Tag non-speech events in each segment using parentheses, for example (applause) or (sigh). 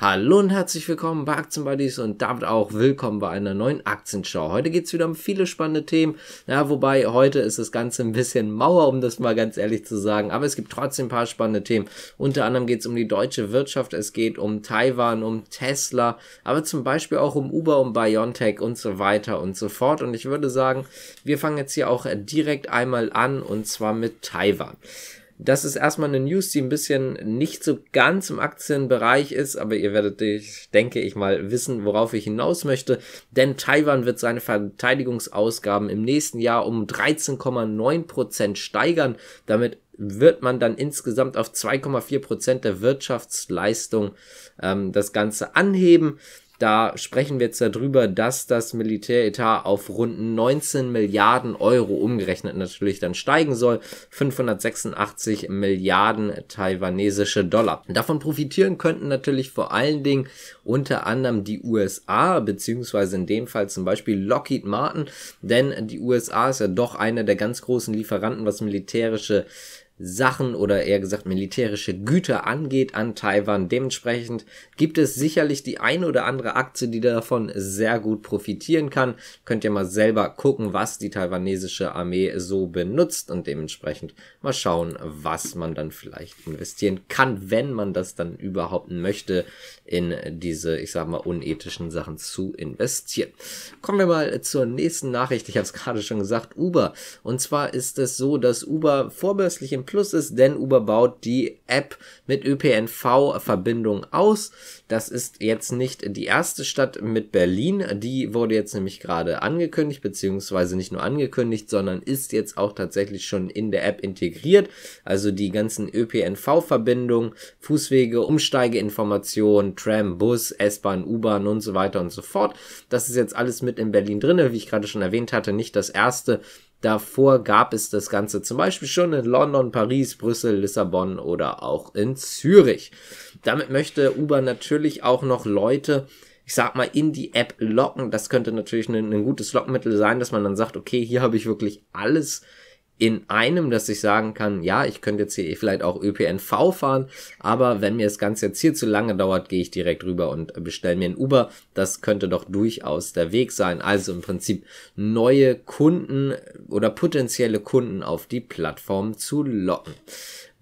Hallo und herzlich willkommen bei Aktienbuddies und damit auch willkommen bei einer neuen Aktienschau. Heute geht's wieder um viele spannende Themen, ja, wobei heute ist das Ganze ein bisschen Mauer, um das mal ganz ehrlich zu sagen, aber es gibt trotzdem ein paar spannende Themen. Unter anderem geht's um die deutsche Wirtschaft, es geht um Taiwan, um Tesla, aber zum Beispiel auch um Uber, um Biontech und so weiter und so fort. Und ich würde sagen, wir fangen jetzt hier auch direkt einmal an und zwar mit Taiwan. Das ist erstmal eine News, die ein bisschen nicht so ganz im Aktienbereich ist, aber ihr werdet, ich denke ich mal, wissen, worauf ich hinaus möchte. Denn Taiwan wird seine Verteidigungsausgaben im nächsten Jahr um 13,9 Prozent steigern. Damit wird man dann insgesamt auf 2,4 Prozent der Wirtschaftsleistung ähm, das Ganze anheben. Da sprechen wir jetzt darüber, dass das Militäretat auf rund 19 Milliarden Euro umgerechnet natürlich dann steigen soll. 586 Milliarden taiwanesische Dollar. Davon profitieren könnten natürlich vor allen Dingen unter anderem die USA, beziehungsweise in dem Fall zum Beispiel Lockheed Martin, denn die USA ist ja doch einer der ganz großen Lieferanten, was militärische Sachen oder eher gesagt militärische Güter angeht an Taiwan. Dementsprechend gibt es sicherlich die ein oder andere Aktie, die davon sehr gut profitieren kann. Könnt ihr mal selber gucken, was die taiwanesische Armee so benutzt und dementsprechend mal schauen, was man dann vielleicht investieren kann, wenn man das dann überhaupt möchte, in diese, ich sag mal, unethischen Sachen zu investieren. Kommen wir mal zur nächsten Nachricht. Ich habe es (laughs) gerade schon gesagt, Uber. Und zwar ist es so, dass Uber vorbörslich im Plus ist, denn Uber baut die App mit ÖPNV-Verbindung aus. Das ist jetzt nicht die erste Stadt mit Berlin. Die wurde jetzt nämlich gerade angekündigt, beziehungsweise nicht nur angekündigt, sondern ist jetzt auch tatsächlich schon in der App integriert. Also die ganzen ÖPNV-Verbindungen, Fußwege, Umsteigeinformationen, Tram, Bus, S-Bahn, U-Bahn und so weiter und so fort. Das ist jetzt alles mit in Berlin drinne, wie ich gerade schon erwähnt hatte, nicht das erste Davor gab es das Ganze zum Beispiel schon in London, Paris, Brüssel, Lissabon oder auch in Zürich. Damit möchte Uber natürlich auch noch Leute, ich sag mal, in die App locken. Das könnte natürlich ein, ein gutes Lockmittel sein, dass man dann sagt, okay, hier habe ich wirklich alles in einem, dass ich sagen kann, ja, ich könnte jetzt hier vielleicht auch ÖPNV fahren, aber wenn mir das Ganze jetzt hier zu lange dauert, gehe ich direkt rüber und bestelle mir ein Uber. Das könnte doch durchaus der Weg sein. Also im Prinzip neue Kunden oder potenzielle Kunden auf die Plattform zu locken.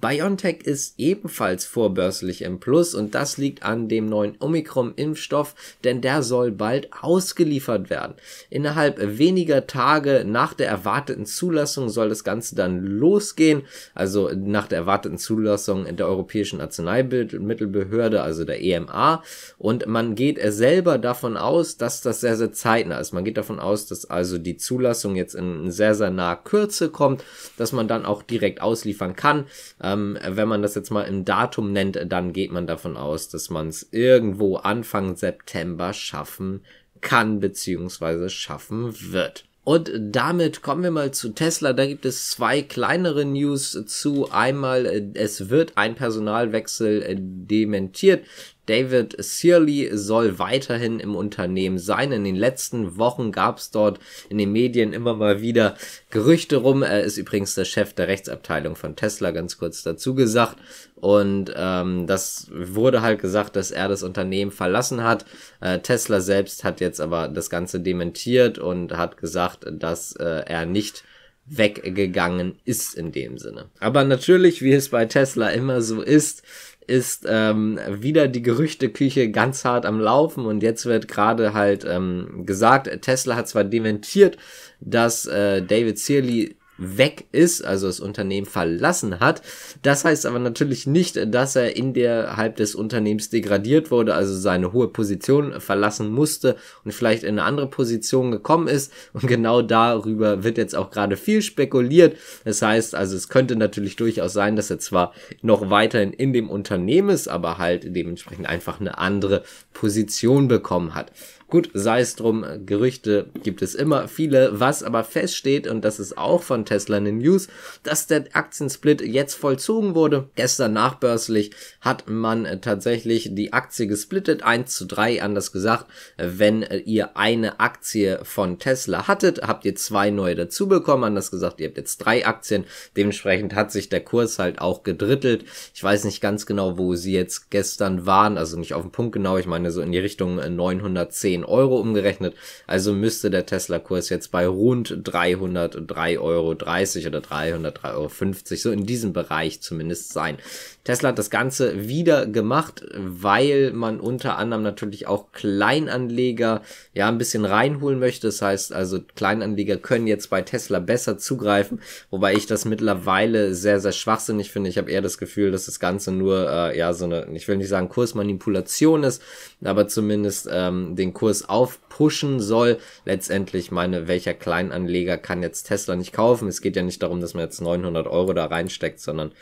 BioNTech ist ebenfalls vorbörslich im Plus und das liegt an dem neuen Omikron-Impfstoff, denn der soll bald ausgeliefert werden. Innerhalb weniger Tage nach der erwarteten Zulassung soll das Ganze dann losgehen, also nach der erwarteten Zulassung der Europäischen Arzneimittelbehörde, also der EMA. Und man geht selber davon aus, dass das sehr, sehr zeitnah ist. Man geht davon aus, dass also die Zulassung jetzt in sehr, sehr naher Kürze kommt, dass man dann auch direkt ausliefern kann. Ähm, wenn man das jetzt mal im Datum nennt, dann geht man davon aus, dass man es irgendwo Anfang September schaffen kann bzw. schaffen wird. Und damit kommen wir mal zu Tesla. Da gibt es zwei kleinere News zu. Einmal, äh, es wird ein Personalwechsel äh, dementiert. David Searly soll weiterhin im Unternehmen sein. In den letzten Wochen gab es dort in den Medien immer mal wieder Gerüchte rum. Er ist übrigens der Chef der Rechtsabteilung von Tesla, ganz kurz dazu gesagt. Und ähm, das wurde halt gesagt, dass er das Unternehmen verlassen hat. Äh, Tesla selbst hat jetzt aber das Ganze dementiert und hat gesagt, dass äh, er nicht weggegangen ist in dem Sinne. Aber natürlich, wie es bei Tesla immer so ist, ist ähm, wieder die Gerüchteküche ganz hart am Laufen und jetzt wird gerade halt ähm, gesagt, Tesla hat zwar dementiert, dass äh, David Searly weg ist, also das Unternehmen verlassen hat. Das heißt aber natürlich nicht, dass er innerhalb des Unternehmens degradiert wurde, also seine hohe Position verlassen musste und vielleicht in eine andere Position gekommen ist. Und genau darüber wird jetzt auch gerade viel spekuliert. Das heißt also, es könnte natürlich durchaus sein, dass er zwar noch weiterhin in dem Unternehmen ist, aber halt dementsprechend einfach eine andere Position bekommen hat. Gut, sei es drum, Gerüchte gibt es immer viele. Was aber feststeht, und das ist auch von Tesla in den News, dass der Aktiensplit jetzt vollzogen wurde. Gestern nachbörslich hat man äh, tatsächlich die Aktie gesplittet, 1 zu 3 anders gesagt. Wenn äh, ihr eine Aktie von Tesla hattet, habt ihr zwei neue dazu bekommen, anders gesagt, ihr habt jetzt drei Aktien. Dementsprechend hat sich der Kurs halt auch gedrittelt. Ich weiß nicht ganz genau, wo sie jetzt gestern waren, also nicht auf den Punkt genau, ich meine so in die Richtung 910 äh, 10 Euro umgerechnet. Also müsste der Tesla-Kurs jetzt bei rund 303,30 Euro oder 303,50 Euro, so in diesem Bereich zumindest sein. Tesla hat das Ganze wieder gemacht, weil man unter anderem natürlich auch Kleinanleger ja ein bisschen reinholen möchte. Das heißt also, Kleinanleger können jetzt bei Tesla besser zugreifen, wobei ich das mittlerweile sehr, sehr schwachsinnig finde. Ich habe eher das Gefühl, dass das Ganze nur, äh, ja, so eine, ich will nicht sagen Kursmanipulation ist, aber zumindest ähm, den Kurs Kurs aufpushen soll. Letztendlich meine, welcher Kleinanleger kann jetzt Tesla nicht kaufen? Es geht ja nicht darum, dass man jetzt 900 Euro da reinsteckt, sondern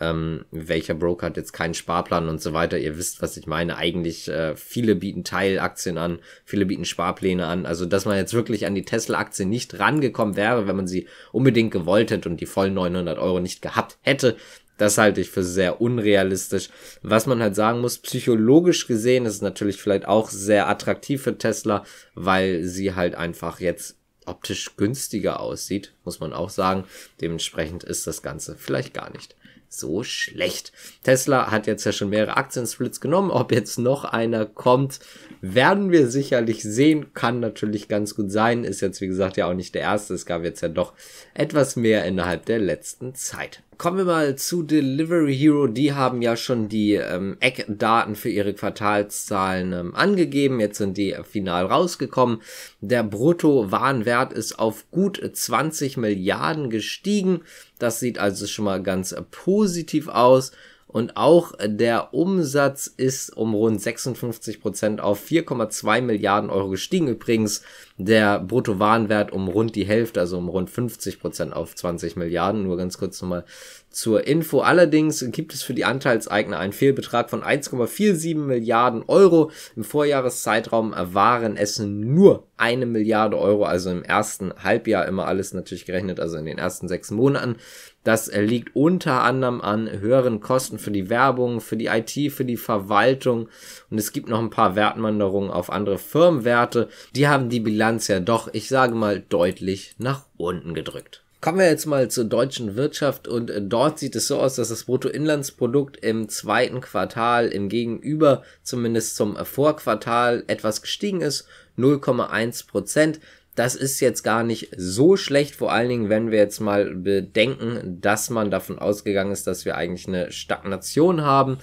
ähm, welcher Broker hat jetzt keinen Sparplan und so weiter. Ihr wisst, was ich meine. Eigentlich äh, viele bieten Teilaktien an, viele bieten Sparpläne an. Also dass man jetzt wirklich an die Tesla-Aktie nicht rangekommen wäre, wenn man sie unbedingt gewollt hätte und die vollen 900 Euro nicht gehabt hätte, das halte ich für sehr unrealistisch. Was man halt sagen muss, psychologisch gesehen ist es natürlich vielleicht auch sehr attraktiv für Tesla, weil sie halt einfach jetzt optisch günstiger aussieht, muss man auch sagen. Dementsprechend ist das Ganze vielleicht gar nicht so schlecht. Tesla hat jetzt ja schon mehrere Aktien-Splits genommen. Ob jetzt noch einer kommt, werden wir sicherlich sehen. Kann natürlich ganz gut sein. Ist jetzt, wie gesagt, ja auch nicht der erste. Es gab jetzt ja doch etwas mehr innerhalb der letzten Zeit. Kommen wir mal zu Delivery Hero. Die haben ja schon die ähm, Eckdaten für ihre Quartalszahlen ähm, angegeben. Jetzt sind die final rausgekommen. Der Bruttowarenwert ist auf gut 20 Milliarden gestiegen. Das sieht also schon mal ganz äh, positiv aus. Und auch der Umsatz ist um rund 56 Prozent auf 4,2 Milliarden Euro gestiegen. Übrigens der Bruttowarenwert um rund die Hälfte, also um rund 50 Prozent auf 20 Milliarden. Nur ganz kurz nochmal zur Info. Allerdings gibt es für die Anteilseigner einen Fehlbetrag von 1,47 Milliarden Euro. Im Vorjahreszeitraum waren es nur eine Milliarde Euro, also im ersten Halbjahr immer alles natürlich gerechnet, also in den ersten sechs Monaten. Das äh, liegt unter anderem an höheren Kosten für die Werbung, für die IT, für die Verwaltung und es gibt noch ein paar Wertmanderungen auf andere Firmenwerte. Die haben die Bilanz ja doch, ich sage mal, deutlich nach unten gedrückt. Kommen wir jetzt mal zur deutschen Wirtschaft und äh, dort sieht es so aus, dass das Bruttoinlandsprodukt im zweiten Quartal im Gegenüber zumindest zum äh, Vorquartal etwas gestiegen ist, 0,1 Prozent das ist jetzt gar nicht so schlecht, vor allen Dingen, wenn wir jetzt mal bedenken, dass man davon ausgegangen ist, dass wir eigentlich eine Stagnation haben.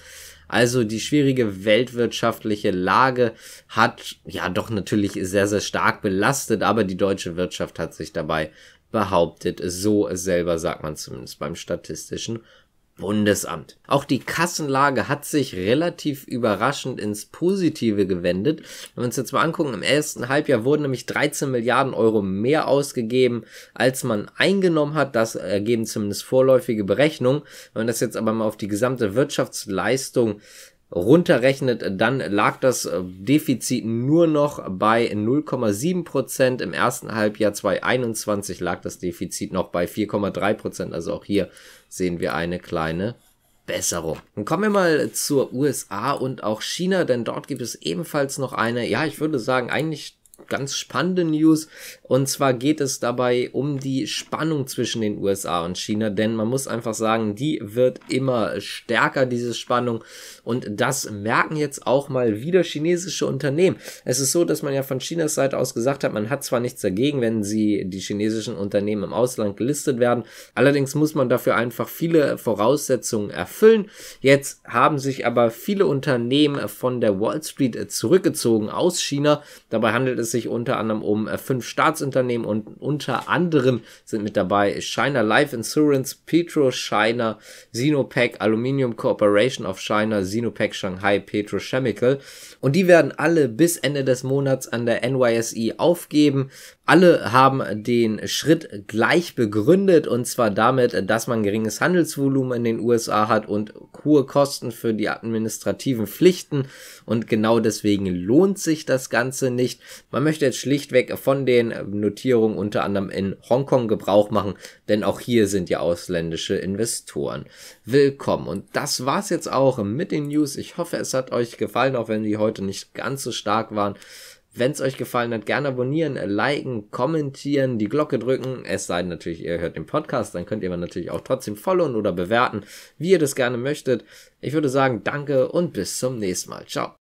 Also die schwierige weltwirtschaftliche Lage hat ja doch natürlich sehr, sehr stark belastet, aber die deutsche Wirtschaft hat sich dabei behauptet. So selber sagt man zumindest beim Statistischen Bundesamt. Auch die Kassenlage hat sich relativ überraschend ins Positive gewendet. Wenn wir uns jetzt mal angucken, im ersten Halbjahr wurden nämlich 13 Milliarden Euro mehr ausgegeben, als man eingenommen hat. Das ergeben zumindest vorläufige Berechnungen. Wenn man das jetzt aber mal auf die gesamte Wirtschaftsleistung runterrechnet, dann lag das äh, Defizit nur noch bei 0,7 Prozent. Im ersten Halbjahr 2021 lag das Defizit noch bei 4,3 Prozent. Also auch hier sehen wir eine kleine Besserung. Dann kommen wir mal zur USA und auch China, denn dort gibt es ebenfalls noch eine, ja, ich würde sagen, eigentlich ganz spannende News. Und zwar geht es dabei um die Spannung zwischen den USA und China, denn man muss einfach sagen, die wird immer stärker, diese Spannung. Und das merken jetzt auch mal wieder chinesische Unternehmen. Es ist so, dass man ja von Chinas Seite aus gesagt hat, man hat zwar nichts dagegen, wenn sie die chinesischen Unternehmen im Ausland gelistet werden. Allerdings muss man dafür einfach viele Voraussetzungen erfüllen. Jetzt haben sich aber viele Unternehmen von der Wall Street zurückgezogen aus China. Dabei handelt es sich unter anderem um äh, fünf Staatsunternehmen und unter anderem sind mit dabei China Life Insurance, Petro China, Sinopec, Aluminium Corporation of China, Sinopec Shanghai, Petro Chemical. Und die werden alle bis Ende des Monats an der NYSE aufgeben. Alle haben den Schritt gleich begründet und zwar damit, dass man geringes Handelsvolumen in den USA hat und hohe Kosten für die administrativen Pflichten und genau deswegen lohnt sich das Ganze nicht. Man möchte jetzt schlichtweg von den Notierungen unter anderem in Hongkong Gebrauch machen, denn auch hier sind ja ausländische Investoren. Willkommen und das war's jetzt auch mit den News. Ich hoffe, es hat euch gefallen, auch wenn die heute nicht ganz so stark waren. Wenn es euch gefallen hat, gerne abonnieren, liken, kommentieren, die Glocke drücken. Es sei denn natürlich, ihr hört den Podcast, dann könnt ihr mir natürlich auch trotzdem followen oder bewerten, wie ihr das gerne möchtet. Ich würde sagen, danke und bis zum nächsten Mal. Ciao.